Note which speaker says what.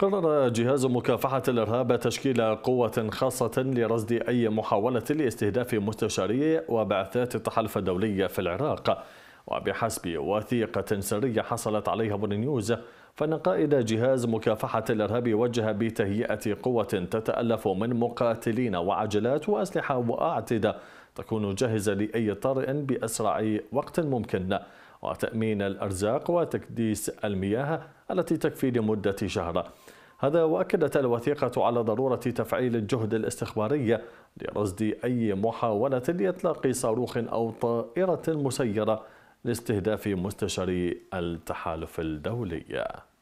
Speaker 1: قرر جهاز مكافحة الإرهاب تشكيل قوة خاصة لرصد أي محاولة لاستهداف مستشاري وبعثات التحالف الدولي في العراق وبحسب وثيقة سرية حصلت عليها بون نيوز فإن قائد جهاز مكافحة الإرهاب وجه بتهيئة قوة تتألف من مقاتلين وعجلات وأسلحة وأعتدة تكون جاهزة لأي طارئ بأسرع وقت ممكن وتأمين الأرزاق وتكديس المياه التي تكفي لمدة شهر هذا وأكدت الوثيقة على ضرورة تفعيل الجهد الاستخباري لرصد أي محاولة لإطلاق صاروخ أو طائرة مسيرة لاستهداف مستشاري التحالف الدولي